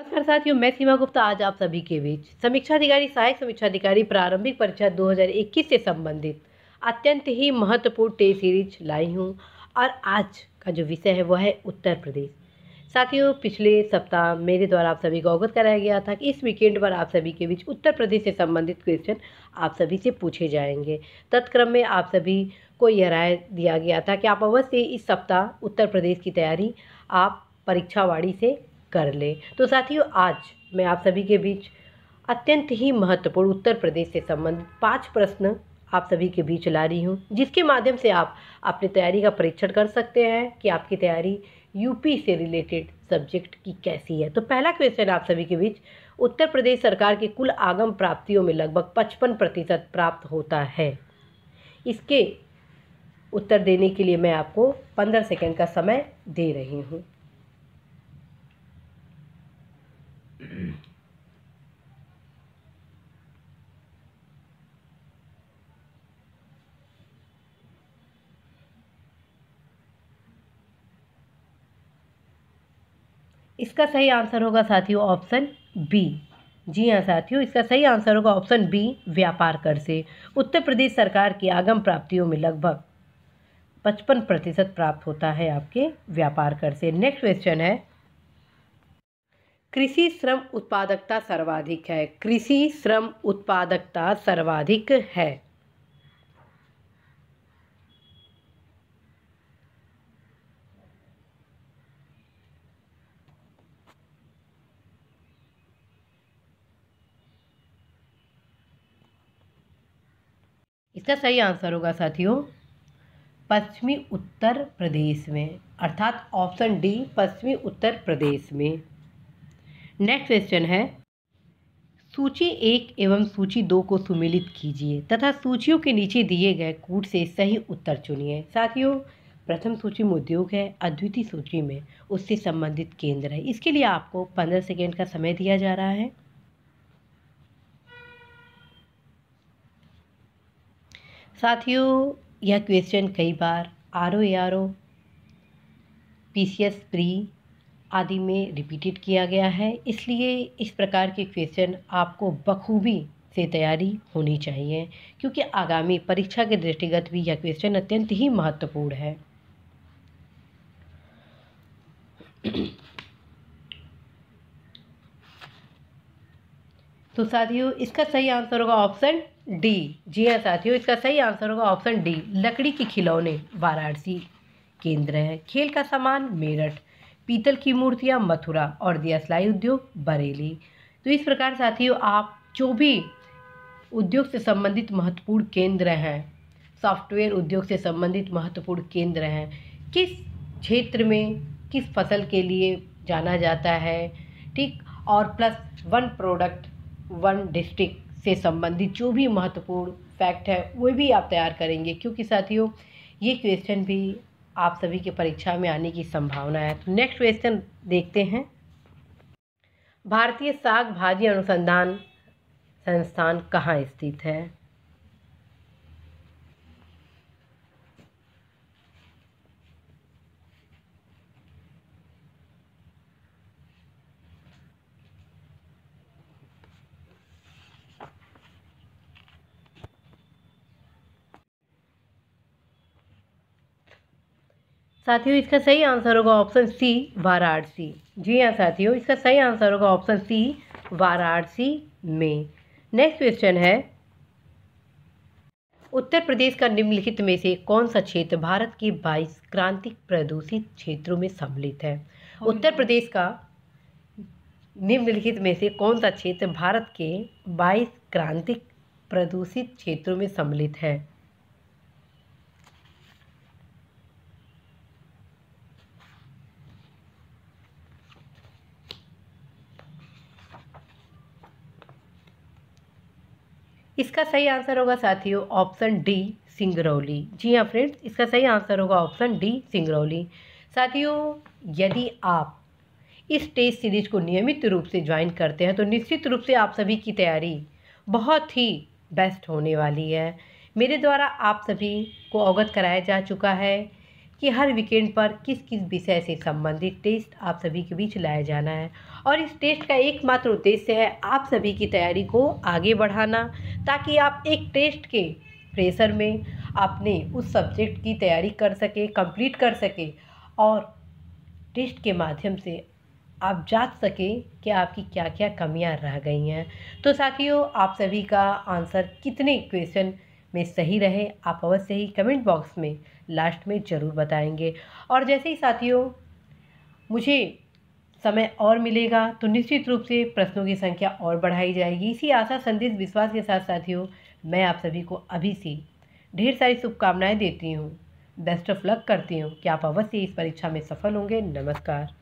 नमस्कार साथियों मैं सीमा गुप्ता आज आप सभी के बीच समीक्षा अधिकारी सहायक समीक्षा अधिकारी प्रारंभिक परीक्षा 2021 से संबंधित अत्यंत ही महत्वपूर्ण टे सीरीज लाई हूँ और आज का जो विषय है वह है उत्तर प्रदेश साथियों पिछले सप्ताह मेरे द्वारा आप सभी को अवगत कराया गया था कि इस वीकेंड पर आप सभी के बीच उत्तर प्रदेश से संबंधित क्वेश्चन आप सभी से पूछे जाएंगे तत्क्रम में आप सभी को यह राय दिया गया था कि आप अवश्य इस सप्ताह उत्तर प्रदेश की तैयारी आप परीक्षावाड़ी से कर ले तो साथियों आज मैं आप सभी के बीच अत्यंत ही महत्वपूर्ण उत्तर प्रदेश से संबंधित पाँच प्रश्न आप सभी के बीच ला रही हूँ जिसके माध्यम से आप अपनी तैयारी का परीक्षण कर सकते हैं कि आपकी तैयारी यूपी से रिलेटेड सब्जेक्ट की कैसी है तो पहला क्वेश्चन आप सभी के बीच उत्तर प्रदेश सरकार के कुल आगम प्राप्तियों में लगभग पचपन प्रतिशत प्राप्त होता है इसके उत्तर देने के लिए मैं आपको पंद्रह सेकेंड का समय दे रही हूँ इसका सही आंसर होगा साथियों ऑप्शन बी जी हाँ साथियों इसका सही आंसर होगा ऑप्शन बी व्यापार कर से उत्तर प्रदेश सरकार की आगम प्राप्तियों में लगभग पचपन प्रतिशत प्राप्त होता है आपके व्यापार कर से नेक्स्ट क्वेश्चन है कृषि श्रम उत्पादकता सर्वाधिक है कृषि श्रम उत्पादकता सर्वाधिक है इसका सही आंसर होगा साथियों पश्चिमी उत्तर प्रदेश में अर्थात ऑप्शन डी पश्चिमी उत्तर प्रदेश में नेक्स्ट क्वेश्चन है सूची एक एवं सूची दो को सुमिलित कीजिए तथा सूचियों के नीचे दिए गए कूट से सही उत्तर चुनिए साथियों प्रथम सूची में उद्योग है अद्वितीय सूची में उससे संबंधित केंद्र है इसके लिए आपको पंद्रह सेकेंड का समय दिया जा रहा है साथियों यह क्वेश्चन कई बार R O R O P C S pre आदि में रिपीटेड किया गया है इसलिए इस प्रकार के क्वेश्चन आपको बखूबी से तैयारी होनी चाहिए क्योंकि आगामी परीक्षा के दृष्टिगत भी यह क्वेश्चन अत्यंत ही महत्वपूर्ण है तो साथियों इसका सही आंसर होगा ऑप्शन डी जी हाँ साथियों इसका सही आंसर होगा ऑप्शन डी लकड़ी के खिलौने वाराणसी केंद्र है खेल का सामान मेरठ पीतल की मूर्तियाँ मथुरा और सिलाई उद्योग बरेली तो इस प्रकार साथियों आप जो भी उद्योग से संबंधित महत्वपूर्ण केंद्र हैं सॉफ्टवेयर उद्योग से संबंधित महत्वपूर्ण केंद्र हैं किस क्षेत्र में किस फसल के लिए जाना जाता है ठीक और plus one product one district से संबंधित जो भी महत्वपूर्ण फैक्ट है वो भी आप तैयार करेंगे क्योंकि साथियों ये क्वेश्चन भी आप सभी के परीक्षा में आने की संभावना है तो नेक्स्ट क्वेश्चन देखते हैं भारतीय साग भाजी अनुसंधान संस्थान कहाँ स्थित है साथियों इसका सही आंसर होगा ऑप्शन सी वाराणसी जी हाँ साथियों इसका सही आंसर होगा ऑप्शन सी वाराणसी में नेक्स्ट क्वेश्चन है उत्तर प्रदेश का निम्नलिखित में से कौन सा क्षेत्र भारत के बाईस क्रांतिक प्रदूषित क्षेत्रों में सम्मिलित है उत्तर प्रदेश का निम्नलिखित में से कौन सा क्षेत्र भारत के बाईस क्रांतिक प्रदूषित क्षेत्रों में सम्मिलित है इसका सही आंसर होगा साथियों ऑप्शन डी सिंगरौली जी हाँ फ्रेंड्स इसका सही आंसर होगा ऑप्शन डी सिंगरौली साथियों यदि आप इस टेस्ट सीरीज को नियमित रूप से ज्वाइन करते हैं तो निश्चित रूप से आप सभी की तैयारी बहुत ही बेस्ट होने वाली है मेरे द्वारा आप सभी को अवगत कराया जा चुका है कि हर वीकेंड पर किस किस विषय से संबंधित टेस्ट आप सभी के बीच लाया जाना है और इस टेस्ट का एकमात्र उद्देश्य है आप सभी की तैयारी को आगे बढ़ाना ताकि आप एक टेस्ट के प्रेशर में आपने उस सब्जेक्ट की तैयारी कर सके कंप्लीट कर सके और टेस्ट के माध्यम से आप जांच सकें कि आपकी क्या क्या कमियां रह गई हैं तो साथियों आप सभी का आंसर कितने क्वेश्चन में सही रहे आप अवश्य ही कमेंट बॉक्स में लास्ट में ज़रूर बताएंगे और जैसे ही साथियों मुझे समय और मिलेगा तो निश्चित रूप से प्रश्नों की संख्या और बढ़ाई जाएगी इसी आशा संदेश विश्वास के साथ साथियों मैं आप सभी को अभी से ढेर सारी शुभकामनाएं देती हूँ बेस्ट ऑफ लक करती हूँ कि आप अवश्य इस परीक्षा में सफल होंगे नमस्कार